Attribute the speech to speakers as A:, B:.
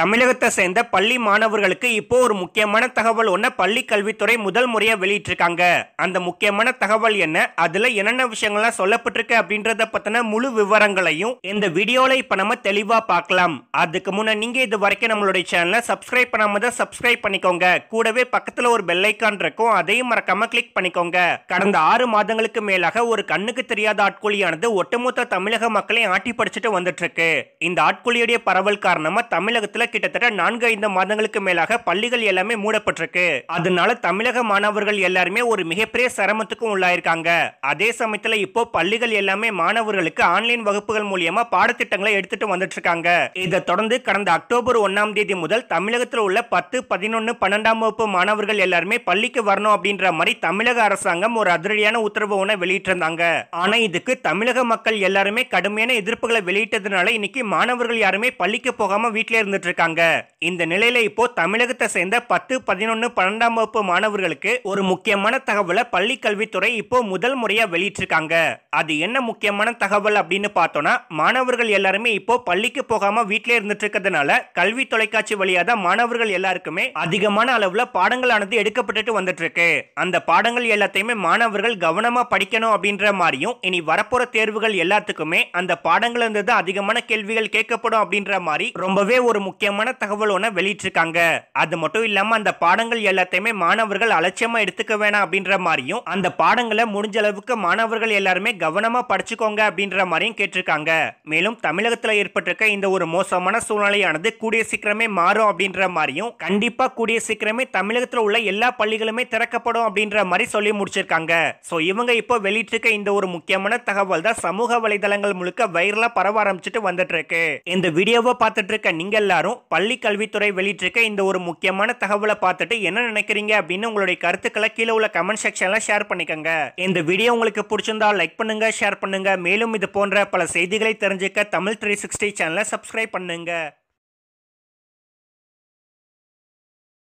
A: தமிழகத்தை சேர்ந்த பள்ளி மாணவர்களுக்கு இப்போ ஒரு முக்கியமான தகவல் ஒன்று பள்ளி கல்வித்துறை முதல் முறையாக வெளியிட்டிருக்காங்க அந்த முக்கியமான தகவல் என்ன அதில் என்னென்ன விஷயங்கள்லாம் சொல்லப்பட்டிருக்கு அப்படின்றத பற்றின முழு விவரங்களையும் இந்த வீடியோவில் இப்போ நம்ம தெளிவாக பார்க்கலாம் அதுக்கு முன்னே நீங்கள் இது வரைக்கும் நம்மளுடைய சேனலை சப்ஸ்கிரைப் பண்ணாம தான் சப்ஸ்கிரைப் பண்ணிக்கோங்க கூடவே பக்கத்தில் ஒரு பெல்லைக்கான் இருக்கும் அதையும் மறக்காம கிளிக் பண்ணிக்கோங்க கடந்த ஆறு மாதங்களுக்கு மேலாக ஒரு கண்ணுக்கு தெரியாத ஆட்கூலியானது ஒட்டுமொத்த தமிழக மக்களையும் ஆட்டி படிச்சுட்டு வந்துட்டு இருக்கு இந்த ஆட்கூலியுடைய பரவல் காரணமாக தமிழகத்தில் கிட்டத்தட்ட நான்கு ஐந்து மாதங்களுக்கு மேலாக பள்ளிகள் எல்லாமே மூடப்பட்டிருக்கு அதனால தமிழக மாணவர்கள் எல்லாருமே ஒரு மிகப்பெரிய சிரமத்துக்கும் உள்ளாயிருக்காங்க அதே சமயத்துல இப்போ பள்ளிகள் எல்லாமே மாணவர்களுக்கு ஆன்லைன் வகுப்புகள் மூலியமா பாடத்திட்டங்களை எடுத்துட்டு வந்துட்டு இருக்காங்க இதை தொடர்ந்து கடந்த அக்டோபர் ஒன்னாம் தேதி முதல் தமிழகத்தில் உள்ள பத்து பதினொன்னு பன்னெண்டாம் வகுப்பு மாணவர்கள் எல்லாருமே பள்ளிக்கு வரணும் அப்படின்ற மாதிரி தமிழக அரசாங்கம் ஒரு அதிரடியான உத்தரவு ஒன்று வெளியிட்டிருந்தாங்க ஆனா இதுக்கு தமிழக மக்கள் எல்லாருமே கடுமையான எதிர்ப்புகளை வெளியிட்டதுனால இன்னைக்கு மாணவர்கள் யாருமே பள்ளிக்கு போகாம வீட்டிலே இருந்துட்டு இருக்காங்க இந்த நிலையில இப்போ தமிழகத்தை சேர்ந்த பத்து பதினொன்று பன்னெண்டாம் வகுப்பு மாணவர்களுக்கு ஒரு முக்கியமான தகவலை பள்ளி கல்வித்துறை இப்போ முதல் முறையாக வெளியிட்டிருக்காங்க அது என்ன முக்கியமான தகவல் அப்படின்னு பார்த்தோம்னா மாணவர்கள் எல்லாருமே இப்போ பள்ளிக்கு போகாம வீட்டிலே இருந்துட்டு இருக்கிறதுனால கல்வி தொலைக்காட்சி வழியாக தான் மாணவர்கள் எல்லாருக்குமே அதிகமான அளவில் பாடங்களானது எடுக்கப்பட்டுட்டு வந்துட்டு இருக்கு அந்த பாடங்கள் எல்லாத்தையுமே மாணவர்கள் கவனமா படிக்கணும் அப்படின்ற மாதிரியும் இனி வரப்போற தேர்வுகள் எல்லாத்துக்குமே அந்த பாடங்கள் இருந்து அதிகமான கேள்விகள் கேட்கப்படும் அப்படின்ற மாதிரி ரொம்பவே ஒரு முக்கியமான தகவல் ஒன்றை வெளியிட்டிருக்காங்க அது மட்டும் இல்லாமல் அந்த பாடங்கள் எல்லாத்தையுமே மாணவர்கள் அலட்சியமாக எடுத்துக்க வேணாம் அப்படின்ற மாதிரியும் அந்த பாடங்களை முடிஞ்ச அளவுக்கு மாணவர்கள் எல்லாருமே கவனமாக படிச்சுக்கோங்க அப்படின்ற மாதிரியும் கேட்டிருக்காங்க மேலும் தமிழகத்தில் ஏற்பட்டிருக்க இந்த ஒரு மோசமான சூழ்நிலையானது கூடிய சீக்கிரமே மாறும் அப்படின்ற மாதிரியும் கண்டிப்பாக கூடிய சீக்கிரமே தமிழகத்தில் உள்ள எல்லா பள்ளிகளுமே திறக்கப்படும் அப்படின்ற மாதிரி சொல்லி முடிச்சிருக்காங்க ஸோ இவங்க இப்போ வெளியிட்டிருக்க இந்த ஒரு முக்கியமான தகவல் தான் சமூக வலைதளங்கள் முழுக்க வைரலாக பரவ ஆரம்பிச்சுட்டு வந்துட்டு இருக்கு இந்த வீடியோவை பார்த்துட்டு இருக்க நீங்க எல்லாரும் பள்ளி கல்வி கல்வித்துறை வெளியிட்டிருக்க இந்த ஒரு முக்கியமான தகவலை பார்த்துட்டு என்ன நினைக்கிறீங்க அப்படின்னு உங்களுடைய கருத்துக்களை கீழே உள்ள கமெண்ட் செக்ஷன்ல ஷேர் பண்ணிக்கோங்க இந்த வீடியோ உங்களுக்கு பிடிச்சிருந்தா லைக் பண்ணுங்க ஷேர் பண்ணுங்க மேலும் இது போன்ற பல செய்திகளை தெரிஞ்சுக்க தமிழ் த்ரீ சிக்ஸ்டி சேனலை சப்ஸ்கிரைப் பண்ணுங்க